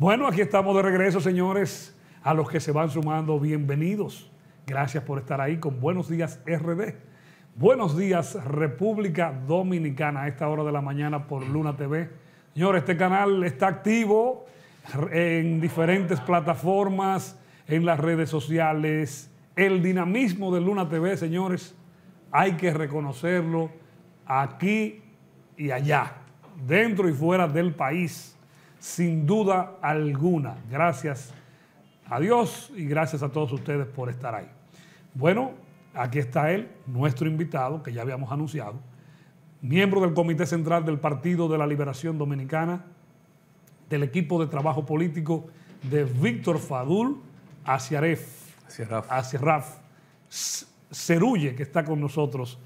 Bueno, aquí estamos de regreso, señores. A los que se van sumando, bienvenidos. Gracias por estar ahí con Buenos Días RD. Buenos días, República Dominicana, a esta hora de la mañana por Luna TV. Señores, este canal está activo en diferentes plataformas, en las redes sociales. El dinamismo de Luna TV, señores, hay que reconocerlo aquí y allá, dentro y fuera del país sin duda alguna. Gracias a Dios y gracias a todos ustedes por estar ahí. Bueno, aquí está él, nuestro invitado, que ya habíamos anunciado, miembro del Comité Central del Partido de la Liberación Dominicana, del equipo de trabajo político de Víctor Fadul hacia Asiaraf, Cerulle, que está con nosotros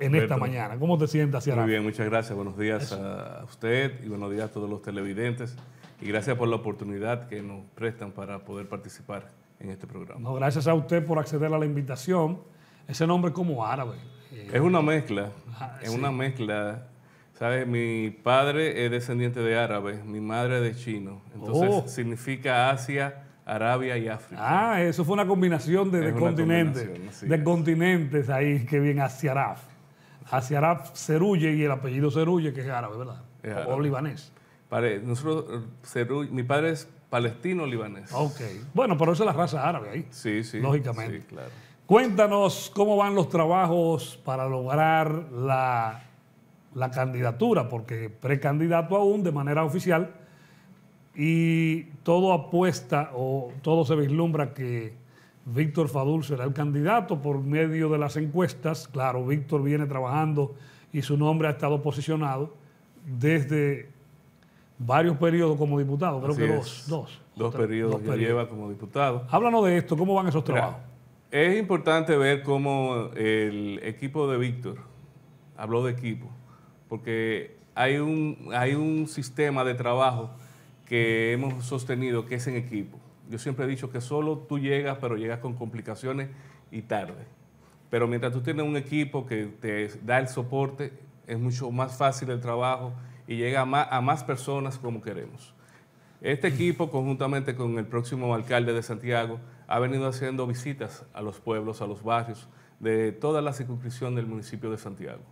en esta mañana. ¿Cómo te sientes, Ciara? Muy bien, muchas gracias. Buenos días a usted y buenos días a todos los televidentes. Y gracias por la oportunidad que nos prestan para poder participar en este programa. gracias a usted por acceder a la invitación. Ese nombre como árabe. es una eh, mezcla. es una mezcla. ¿Sabes? Mi padre es descendiente de árabe, mi madre de chino. Entonces oh. significa Asia. Arabia y África. Ah, eso fue una combinación de, continentes. de continentes ahí que viene hacia Araf. Arab Cerulle y el apellido Cerulle, que es árabe, ¿verdad? O, libanés. nosotros, eh, mi padre es palestino-libanés. Ok. Bueno, pero esa es la raza árabe ahí. Sí, sí. Lógicamente. Sí, claro. Cuéntanos cómo van los trabajos para lograr la candidatura, porque precandidato aún de manera oficial y todo apuesta o todo se vislumbra que Víctor Fadul será el candidato por medio de las encuestas. Claro, Víctor viene trabajando y su nombre ha estado posicionado desde varios periodos como diputado, creo que dos, dos. Dos periodos que lleva como diputado. Háblanos de esto, ¿cómo van esos trabajos? es importante ver cómo el equipo de Víctor, habló de equipo, porque hay un, hay un sistema de trabajo que hemos sostenido que es en equipo. Yo siempre he dicho que solo tú llegas, pero llegas con complicaciones y tarde. Pero mientras tú tienes un equipo que te da el soporte, es mucho más fácil el trabajo y llega a más, a más personas como queremos. Este equipo, conjuntamente con el próximo alcalde de Santiago, ha venido haciendo visitas a los pueblos, a los barrios de toda la circunscripción del municipio de Santiago.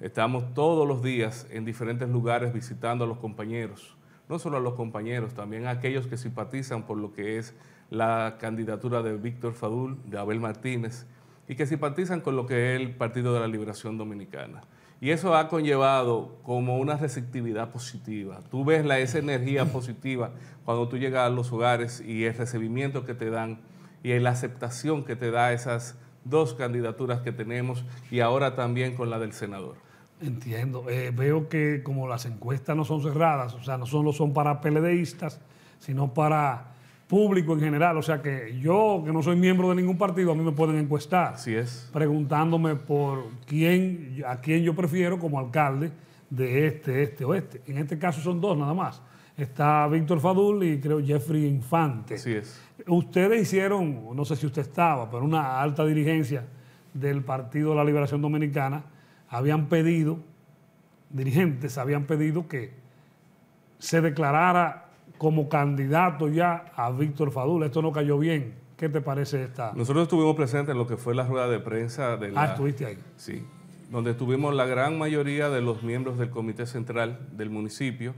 Estamos todos los días en diferentes lugares visitando a los compañeros, no solo a los compañeros, también a aquellos que simpatizan por lo que es la candidatura de Víctor Fadul, de Abel Martínez, y que simpatizan con lo que es el Partido de la Liberación Dominicana. Y eso ha conllevado como una receptividad positiva. Tú ves la, esa energía positiva cuando tú llegas a los hogares y el recibimiento que te dan y la aceptación que te da esas dos candidaturas que tenemos y ahora también con la del senador. Entiendo. Eh, veo que como las encuestas no son cerradas, o sea, no solo son para PLDistas, sino para público en general. O sea que yo, que no soy miembro de ningún partido, a mí me pueden encuestar. es. Preguntándome por quién, a quién yo prefiero como alcalde de este, este o este. En este caso son dos nada más. Está Víctor Fadul y creo Jeffrey Infante. Así es. Ustedes hicieron, no sé si usted estaba, pero una alta dirigencia del Partido de la Liberación Dominicana habían pedido, dirigentes habían pedido que se declarara como candidato ya a Víctor Fadula. Esto no cayó bien. ¿Qué te parece esta? Nosotros estuvimos presentes en lo que fue la rueda de prensa de Ah, estuviste ahí. Sí, donde estuvimos la gran mayoría de los miembros del Comité Central del municipio,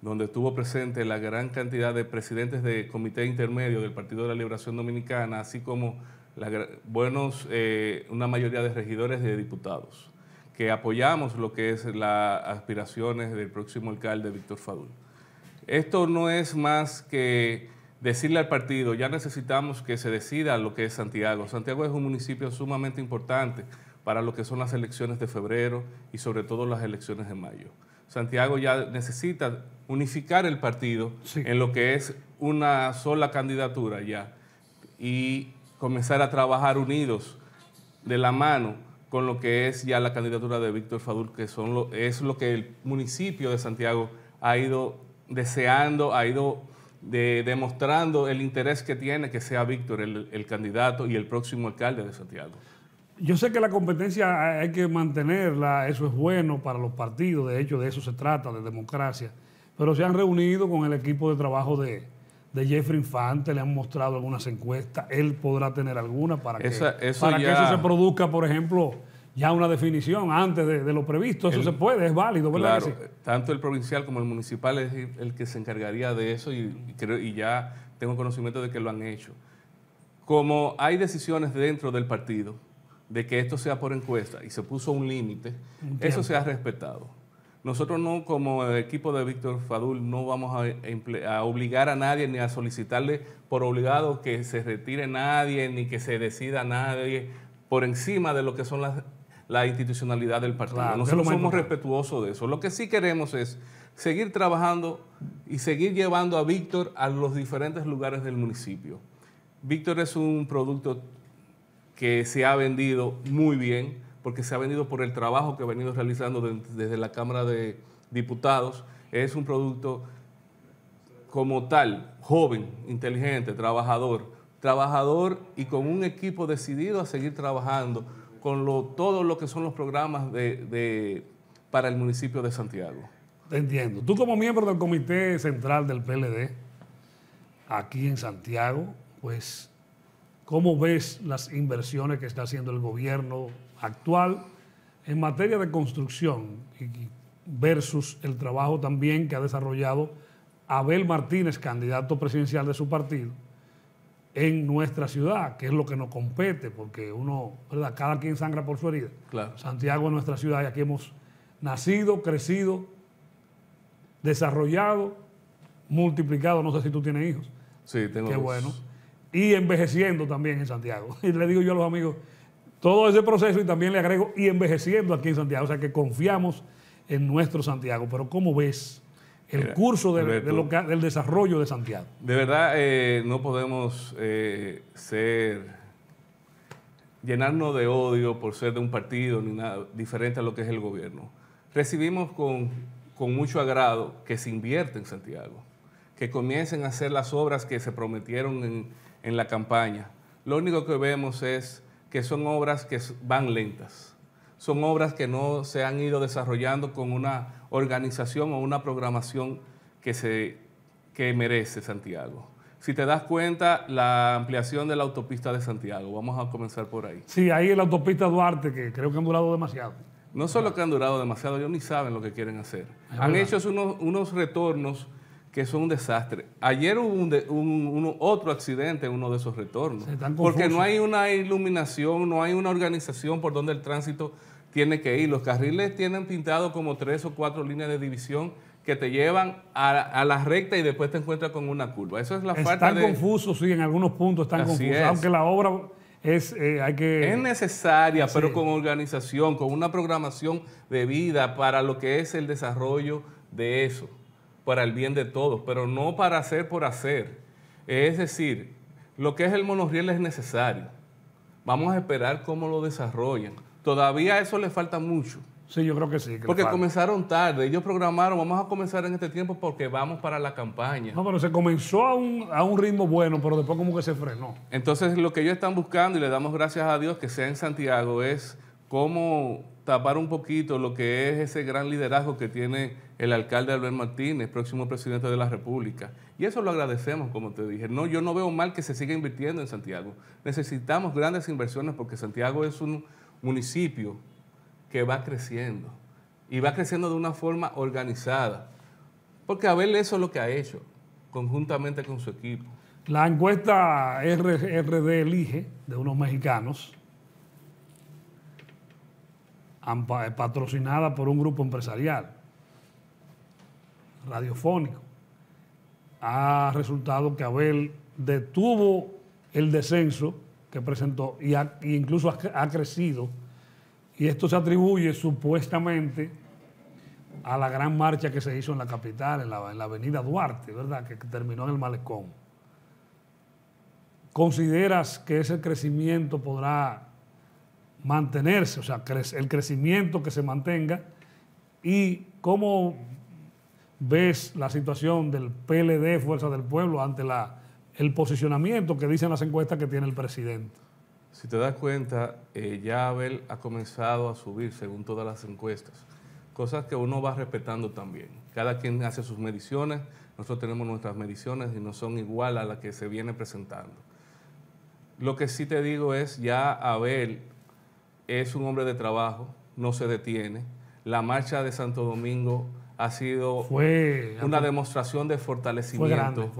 donde estuvo presente la gran cantidad de presidentes de Comité Intermedio del Partido de la Liberación Dominicana, así como buenos, eh, una mayoría de regidores y de diputados que apoyamos lo que es las aspiraciones del próximo alcalde Víctor Fadul. Esto no es más que decirle al partido, ya necesitamos que se decida lo que es Santiago. Santiago es un municipio sumamente importante para lo que son las elecciones de febrero y sobre todo las elecciones de mayo. Santiago ya necesita unificar el partido en lo que es una sola candidatura ya y comenzar a trabajar unidos de la mano con lo que es ya la candidatura de Víctor Fadul, que son lo, es lo que el municipio de Santiago ha ido deseando, ha ido demostrando el interés que tiene que sea Víctor el, candidato y el próximo alcalde de Santiago. Yo sé que la competencia hay que mantenerla, eso es bueno para los partidos, de hecho de eso se trata, de democracia, pero se han reunido con el equipo de trabajo de, de Jeffrey Infante, le han mostrado algunas encuestas, él podrá tener alguna para, que, eso, se produzca, por ejemplo, ya una definición antes de, lo previsto, eso se puede, es válido, ¿verdad? tanto el provincial como el municipal es el que se encargaría de eso creo, y ya tengo conocimiento de que lo han hecho. Como hay decisiones dentro del partido de que esto sea por encuesta y se puso un límite, eso se ha respetado. Nosotros no, como equipo de Víctor Fadul, no vamos a, obligar a nadie ni a solicitarle por obligado que se retire nadie ni que se decida nadie por encima de lo que son las, la institucionalidad del partido. No Nosotros somos respetuosos de eso. Lo que sí queremos es seguir trabajando y seguir llevando a Víctor a los diferentes lugares del municipio. Víctor es un producto que se ha vendido muy bien porque se ha venido por el trabajo que ha venido realizando desde la Cámara de Diputados. Es un producto como tal, joven, inteligente, trabajador, trabajador y con un equipo decidido a seguir trabajando con lo, todo lo que son los programas de, para el municipio de Santiago. Te entiendo. Tú como miembro del Comité Central del PLD, aquí en Santiago, pues, ¿cómo ves las inversiones que está haciendo el gobierno actual en materia de construcción versus el trabajo también que ha desarrollado Abel Martínez, candidato presidencial de su partido, en nuestra ciudad, que es lo que nos compete, porque uno, ¿verdad? Cada quien sangra por su herida. Santiago es nuestra ciudad y aquí hemos nacido, crecido, desarrollado, multiplicado, no sé si tú tienes hijos. Sí, tengo Qué bueno. Y envejeciendo también en Santiago. Y le digo yo a los amigos, todo ese proceso y también le agrego y envejeciendo aquí en Santiago. O sea que confiamos en nuestro Santiago. Pero ¿cómo ves el curso del desarrollo de Santiago? De verdad, eh, no podemos eh, ser llenarnos de odio por ser de un partido ni nada diferente a lo que es el gobierno. Recibimos con, mucho agrado que se invierta en Santiago, que comiencen a hacer las obras que se prometieron en la campaña. Lo único que vemos es que son obras que van lentas, son obras que no se han ido desarrollando con una organización o una programación que, se, merece Santiago. Si te das cuenta, la ampliación de la autopista de Santiago, vamos a comenzar por ahí. Sí, ahí la autopista Duarte, que creo que han durado demasiado. No solo que han durado demasiado, ellos ni saben lo que quieren hacer. han hecho unos, unos retornos que son un desastre. Ayer hubo un otro accidente en uno de esos retornos. Porque no hay una iluminación, no hay una organización por donde el tránsito tiene que ir. Los carriles tienen pintado como tres o cuatro líneas de división que te llevan a, la recta y después te encuentras con una curva. Eso es la falta de... Están confusos, sí, en algunos puntos están confusos. Aunque la obra es, eh, que... es necesaria, pero con organización, con una programación de vida para lo que es el desarrollo de eso para el bien de todos, pero no para hacer por hacer. Es decir, lo que es el monorriel es necesario. Vamos a esperar cómo lo desarrollan. Todavía eso le falta mucho. Sí, yo creo que sí. porque comenzaron tarde. Ellos programaron, vamos a comenzar en este tiempo porque vamos para la campaña. No, pero se comenzó a un, a un ritmo bueno, pero después como que se frenó. Entonces, lo que ellos están buscando, y le damos gracias a Dios que sea en Santiago, es cómo tapar un poquito lo que es ese gran liderazgo que tiene el alcalde Albert Martínez, próximo presidente de la República. Y eso lo agradecemos, como te dije. No, yo no veo mal que se siga invirtiendo en Santiago. Necesitamos grandes inversiones porque Santiago es un municipio que va creciendo y va creciendo de una forma organizada. Porque Abel eso es lo que ha hecho, conjuntamente con su equipo. La encuesta RD elige de unos mexicanos eh, patrocinada por un grupo empresarial radiofónico. Ha resultado que Abel detuvo el descenso que presentó y, incluso ha, crecido. Y esto se atribuye supuestamente a la gran marcha que se hizo en la capital, en la, en la, avenida Duarte, ¿verdad? Que terminó en el malecón. ¿Consideras que ese crecimiento podrá mantenerse, o sea, el crecimiento que se mantenga y cómo ves la situación del PLD, Fuerza del Pueblo, ante la, el posicionamiento que dicen las encuestas que tiene el presidente. Si te das cuenta, eh, ya Abel ha comenzado a subir según todas las encuestas, cosas que uno va respetando también. Cada quien hace sus mediciones, nosotros tenemos nuestras mediciones y no son igual a las que se viene presentando. Lo que sí te digo es, ya Abel es un hombre de trabajo, no se detiene. La marcha de Santo Domingo ha sido fue, una demostración de fortalecimiento.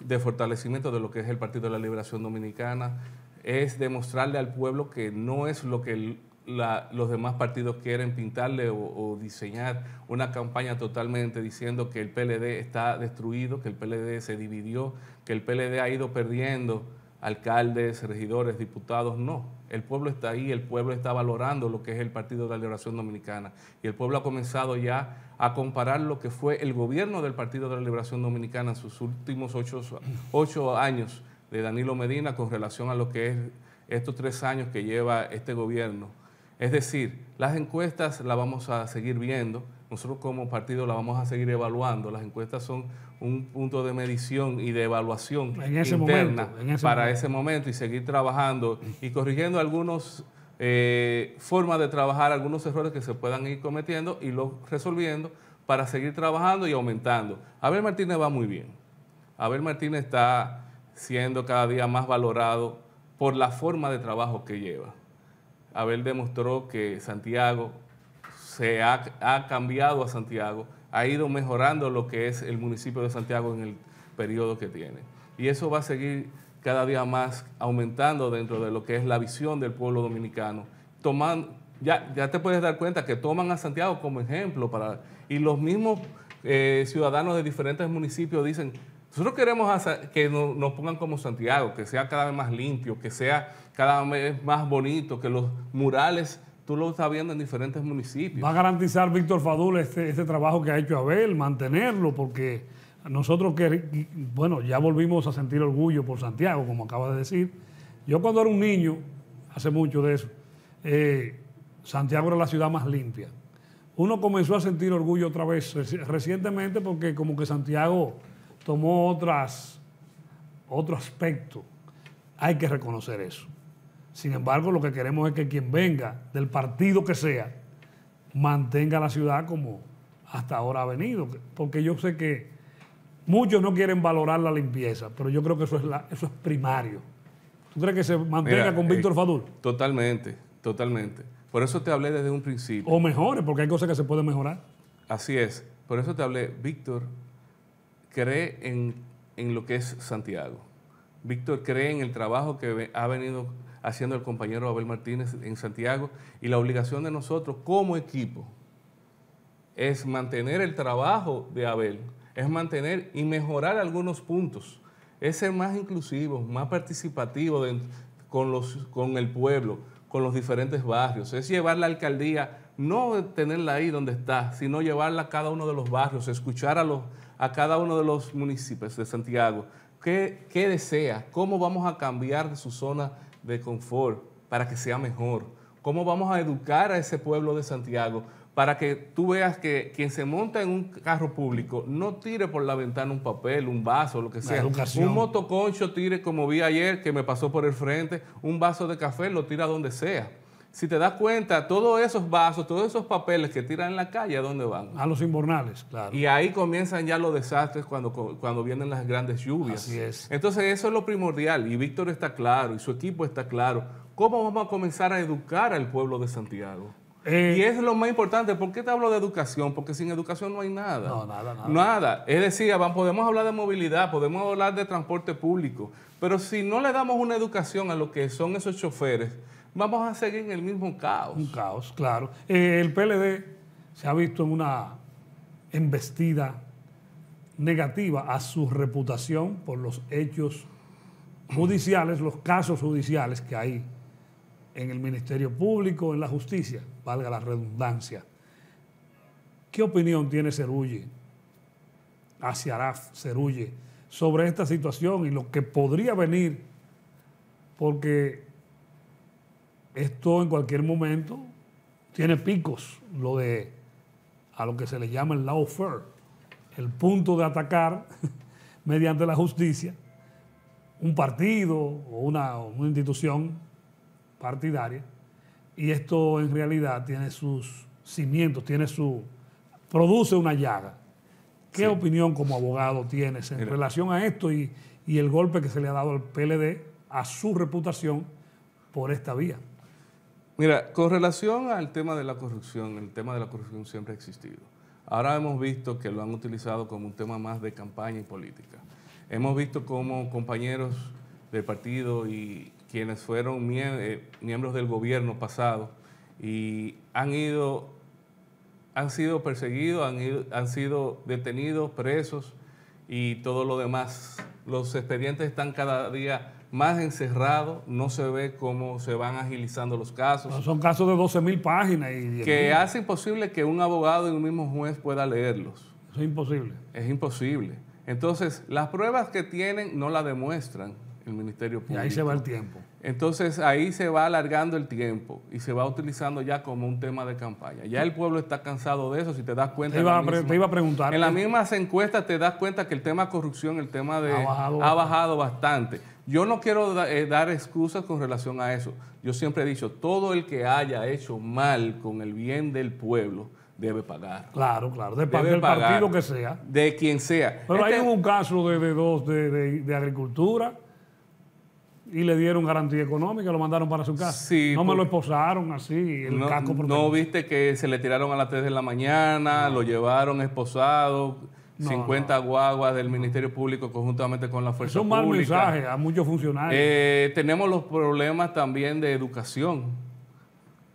De fortalecimiento de lo que es el Partido de la Liberación Dominicana. Es demostrarle al pueblo que no es lo que los demás partidos quieren pintarle o, diseñar una campaña totalmente diciendo que el PLD está destruido, que el PLD se dividió, que el PLD ha ido perdiendo alcaldes, regidores, diputados, no. El pueblo está ahí, el pueblo está valorando lo que es el Partido de la Liberación Dominicana y el pueblo ha comenzado ya a comparar lo que fue el gobierno del Partido de la Liberación Dominicana en sus últimos ocho, años de Danilo Medina con relación a lo que es estos tres años que lleva este gobierno. Es decir, las encuestas las vamos a seguir viendo, nosotros como partido las vamos a seguir evaluando, las encuestas son un punto de medición y de evaluación interna para ese momento y seguir trabajando y corrigiendo algunas eh, formas de trabajar, algunos errores que se puedan ir cometiendo y los resolviendo para seguir trabajando y aumentando. Abel Martínez va muy bien. Abel Martínez está siendo cada día más valorado por la forma de trabajo que lleva. Abel demostró que Santiago se ha, ha cambiado a Santiago ha ido mejorando lo que es el municipio de Santiago en el periodo que tiene. Y eso va a seguir cada día más aumentando dentro de lo que es la visión del pueblo dominicano. ya, ya te puedes dar cuenta que toman a Santiago como ejemplo para, y los mismos eh, ciudadanos de diferentes municipios dicen, nosotros queremos que nos pongan como Santiago, que sea cada vez más limpio, que sea cada vez más bonito, que los murales tú lo estás viendo en diferentes municipios. Va a garantizar Víctor Fadul este, este, trabajo que ha hecho Abel, mantenerlo, porque nosotros que, bueno, ya volvimos a sentir orgullo por Santiago, como acaba de decir. Yo cuando era un niño, hace mucho de eso, eh, Santiago era la ciudad más limpia. Uno comenzó a sentir orgullo otra vez recientemente porque como que Santiago tomó otras, otro aspecto. Hay que reconocer eso. Sin embargo, lo que queremos es que quien venga, del partido que sea, mantenga la ciudad como hasta ahora ha venido. Porque yo sé que muchos no quieren valorar la limpieza, pero yo creo que eso es, primario. ¿Tú crees que se mantenga con eh, Víctor Fadul? Totalmente, totalmente. Por eso te hablé desde un principio. O mejores, porque hay cosas que se pueden mejorar. Así es. Por eso te hablé, Víctor cree en, en lo que es Santiago. Víctor cree en el trabajo que ha venido haciendo el compañero Abel Martínez en Santiago. Y la obligación de nosotros como equipo es mantener el trabajo de Abel, es mantener y mejorar algunos puntos, es ser más inclusivo, más participativo con, los, con el pueblo, con los diferentes barrios, es llevar la alcaldía no tenerla ahí donde está, sino llevarla a cada uno de los barrios, escuchar a, los, a cada uno de los municipios de Santiago. ¿Qué, ¿Qué desea? ¿Cómo vamos a cambiar su zona de confort para que sea mejor? ¿Cómo vamos a educar a ese pueblo de Santiago para que tú veas que quien se monta en un carro público no tire por la ventana un papel, un vaso, lo que sea. Un motoconcho tire, como vi ayer, que me pasó por el frente, un vaso de café, lo tira donde sea. Si te das cuenta, todos esos vasos, todos esos papeles que tiran en la calle, ¿a dónde van? A los inmornales, claro. Y ahí comienzan ya los desastres cuando, cuando vienen las grandes lluvias. Así es. Entonces, eso es lo primordial. Y Víctor está claro, y su equipo está claro. ¿Cómo vamos a comenzar a educar al pueblo de Santiago? Eh, y es lo más importante. ¿Por qué te hablo de educación? Porque sin educación no hay nada. No, nada, nada. Nada. Es decir, ah, podemos hablar de movilidad, podemos hablar de transporte público, pero si no le damos una educación a lo que son esos choferes, vamos a seguir en el mismo caos. Un caos, claro. Eh, el PLD se ha visto en una embestida negativa a su reputación por los hechos judiciales, los casos judiciales que hay en el Ministerio Público, en la justicia, valga la redundancia. ¿Qué opinión tiene Cerulli, hacia Araf Cerulli, sobre esta situación y lo que podría venir? Porque esto en cualquier momento tiene picos, lo de a lo que se le llama el lawfare, el punto de atacar mediante la justicia un partido o una, institución partidaria. Y esto en realidad tiene sus cimientos, tiene su, produce una llaga. ¿Qué opinión como abogado tienes en relación a esto y, y el golpe que se le ha dado al PLD a su reputación por esta vía? Mira, con relación al tema de la corrupción, el tema de la corrupción siempre ha existido. Ahora hemos visto que lo han utilizado como un tema más de campaña y política. Hemos visto como compañeros del partido y quienes fueron eh, miembros del gobierno pasado y han ido, han sido perseguidos, han, han sido detenidos, presos y todo lo demás. Los expedientes están cada día más encerrado, no se ve cómo se van agilizando los casos. son casos de 12 mil páginas. Y que hace imposible que un abogado y un mismo juez pueda leerlos. Eso es imposible. Es imposible. Entonces, las pruebas que tienen no las demuestran el Ministerio Público. ahí se va el tiempo. Entonces, ahí se va alargando el tiempo y se va utilizando ya como un tema de campaña. Ya el pueblo está cansado de eso, si te das cuenta. Te iba, a, preguntar. En las mismas encuestas te das cuenta que el tema corrupción, el tema de... Ha bajado, ha bajado bastante. Yo no quiero eh, dar excusas con relación a eso. Yo siempre he dicho, todo el que haya hecho mal con el bien del pueblo debe pagar. Claro, claro, de del partido que sea. De quien sea. Pero hay este un caso de, de dos de, agricultura y le dieron garantía económica, lo mandaron para su casa. no me pues, lo esposaron así, el no, casco No viste que se le tiraron a las 3 de la mañana, lo llevaron esposado 50 guaguas del Ministerio Público conjuntamente con la Fuerza Pública. Es un mal a muchos funcionarios. Eh, tenemos los problemas también de educación.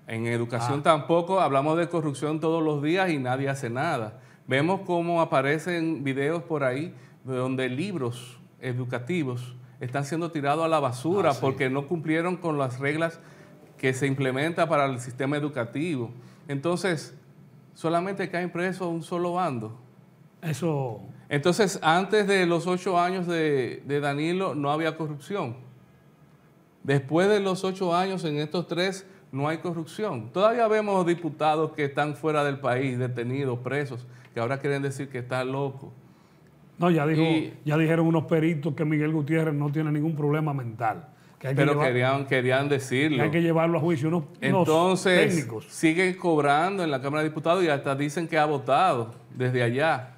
En educación ah. tampoco hablamos de corrupción todos los días y nadie hace nada. Vemos cómo aparecen videos por ahí donde libros educativos están siendo tirados a la basura ah, porque no cumplieron con las reglas que se implementa para el sistema educativo. Entonces, solamente caen impreso un solo bando. Eso. Entonces, antes de los ocho años de, Danilo no había corrupción. Después de los ocho años, en estos tres, no hay corrupción. Todavía vemos diputados que están fuera del país, detenidos, presos, que ahora quieren decir que está loco. No, ya, dijo, ya dijeron unos peritos que Miguel Gutiérrez no tiene ningún problema mental. pero querían, querían decirlo. hay que llevarlo a juicio. Entonces, siguen cobrando en la Cámara de Diputados y hasta dicen que ha votado desde allá.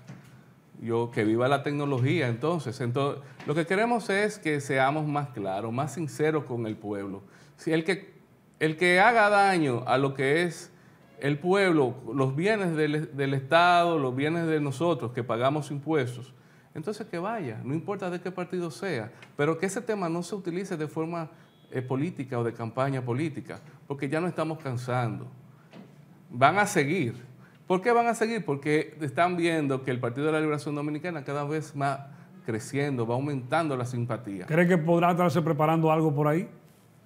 Yo, que viva la tecnología, entonces. entonces. Lo que queremos es que seamos más claros, más sinceros con el pueblo. Si el que, el que haga daño a lo que es el pueblo, los bienes del, Estado, los bienes de nosotros que pagamos impuestos, entonces que vaya, no importa de qué partido sea, pero que ese tema no se utilice de forma eh, política o de campaña política, porque ya no estamos cansando. Van a seguir, ¿Por qué van a seguir? Porque están viendo que el Partido de la Liberación Dominicana cada vez más creciendo, va aumentando la simpatía. ¿Cree que podrá estarse preparando algo por ahí?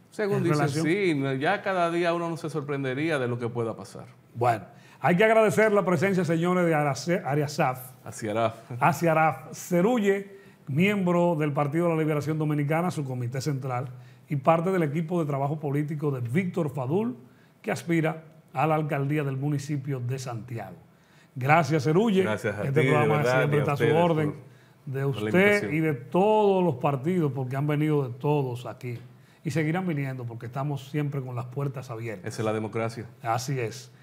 Según dice, sí, ya cada día uno no se sorprendería de lo que pueda pasar. Bueno, hay que agradecer la presencia, señores, de Ariasaf. Asiaraf. Asiaraf Cerulle, miembro del Partido de la Liberación Dominicana, su comité central, y parte del equipo de trabajo político de Víctor Fadul, que aspira a la alcaldía del municipio de Santiago. Gracias, Eruye. Gracias a este programa siempre está a su orden de usted y de todos los partidos, porque han venido de todos aquí. Y seguirán viniendo porque estamos siempre con las puertas abiertas. Esa es la democracia. Así es.